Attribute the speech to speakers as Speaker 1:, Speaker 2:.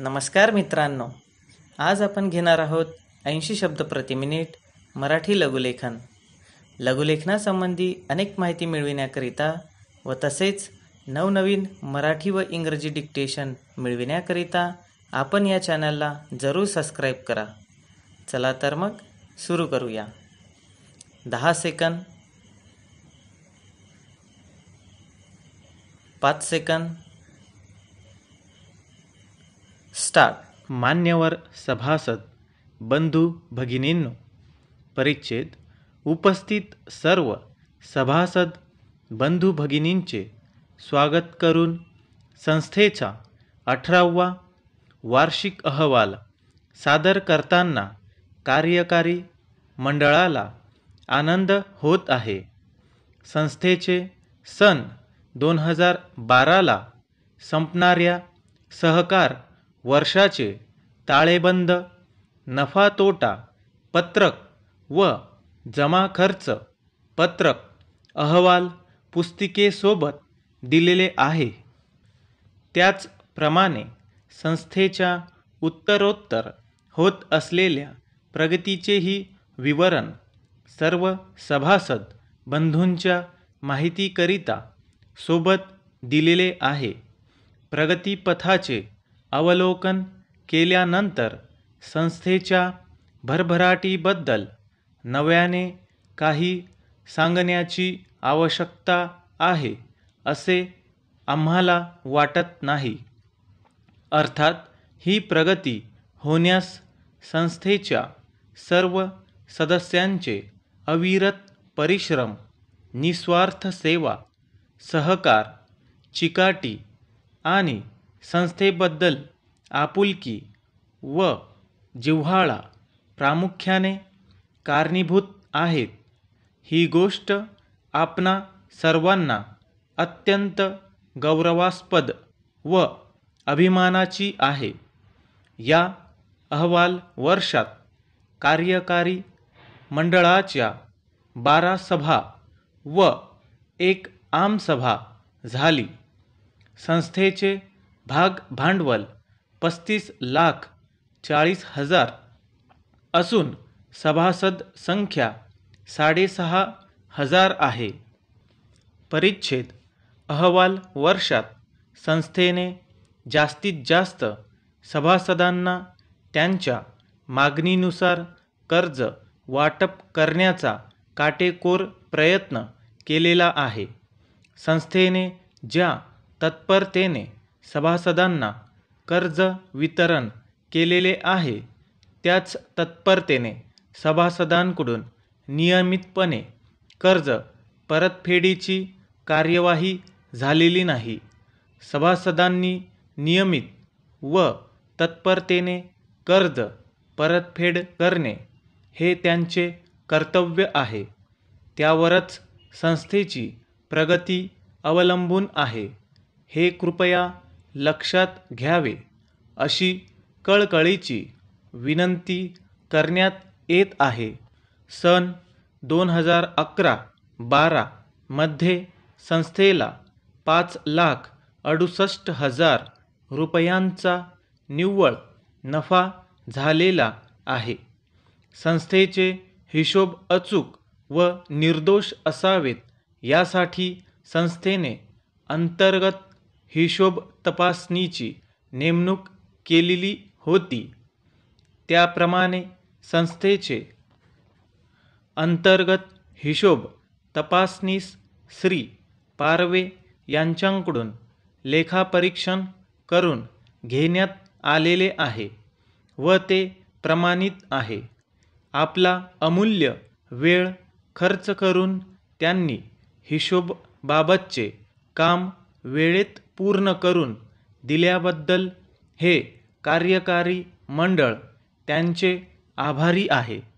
Speaker 1: नमस्कार मित्रांनो आज आपण घेणार आहोत ऐंशी शब्द प्रति मिनिट मराठी लघुलेखन लघुलेखनासंबंधी अनेक माहिती मिळविण्याकरिता व तसेच नवनवीन मराठी व इंग्रजी डिक्टेशन मिळविण्याकरिता आपण या चॅनलला जरूर सबस्क्राईब करा चला तर मग सुरू करूया दहा सेकंद पाच सेकंद
Speaker 2: स्टार्ट मान्यवर सभासद बंधू भगिनींनो परिच्छेद उपस्थित सर्व सभासद बंधू भगिनींचे स्वागत करून संस्थेचा अठरावा वार्षिक अहवाल सादर करताना कार्यकारी मंडळाला आनंद होत आहे संस्थेचे सन दोन हजार बाराला संपणाऱ्या सहकार वर्षाचे ताळेबंद नफा तोटा पत्रक व जमा खर्च पत्रक अहवाल पुस्तिकेसोबत दिलेले आहे त्याचप्रमाणे संस्थेच्या उत्तरोत्तर होत असलेल्या प्रगतीचेही विवरण सर्व सभासद बंधूंच्या माहितीकरिता सोबत दिलेले आहे प्रगतीपथाचे अवलोकन केल्यानंतर संस्थेच्या भरभराटीबद्दल नव्याने काही सांगण्याची आवश्यकता आहे असे आम्हाला वाटत नाही अर्थात ही प्रगती होण्यास संस्थेच्या सर्व सदस्यांचे अविरत परिश्रम निस्वार्थ सेवा सहकार चिकाटी आणि संस्थेबद्दल आपुलकी व जिव्हाळा प्रामुख्याने कारणीभूत आहेत ही गोष्ट आपणा सर्वांना अत्यंत गौरवास्पद व अभिमानाची आहे या अहवाल वर्षात कार्यकारी मंडळाच्या बारा सभा व एक आम सभा झाली संस्थेचे भाग भांडवल पस्तीस लाख चाळीस हजार असून सभासद संख्या साडेसहा हजार आहे परिच्छेद अहवाल वर्षात संस्थेने जास्तीत जास्त सभासदांना त्यांच्या मागणीनुसार कर्ज वाटप करण्याचा काटेकोर प्रयत्न केलेला आहे संस्थेने ज्या तत्परतेने सभासदांना कर्ज वितरण केलेले आहे त्याच तत्परतेने सभासदांकडून नियमितपणे कर्ज परतफेडीची कार्यवाही झालेली नाही सभासदांनी नियमित व तत्परतेने कर्ज परतफेड करणे हे त्यांचे कर्तव्य आहे त्यावरच संस्थेची प्रगती अवलंबून आहे हे कृपया लक्षात घ्यावे अशी कळकळीची विनंती करण्यात येत आहे सन दोन हजार अकरा बारामध्ये संस्थेला पाच लाख अडुसष्ट हजार रुपयांचा निव्वळ नफा झालेला आहे संस्थेचे हिशोब अचूक व निर्दोष असावेत यासाठी संस्थेने अंतर्गत हिशोब तपासणीची नेमणूक केलेली होती त्याप्रमाणे संस्थेचे अंतर्गत हिशोब तपासणीस श्री पारवे यांच्याकडून लेखापरीक्षण करून घेण्यात आलेले आहे व ते प्रमाणित आहे आपला अमूल्य वेळ खर्च करून त्यांनी हिशोबाबतचे काम वेळेत पूर्ण करून दिल्याबद्दल हे कार्यकारी मंडळ त्यांचे आभारी आहे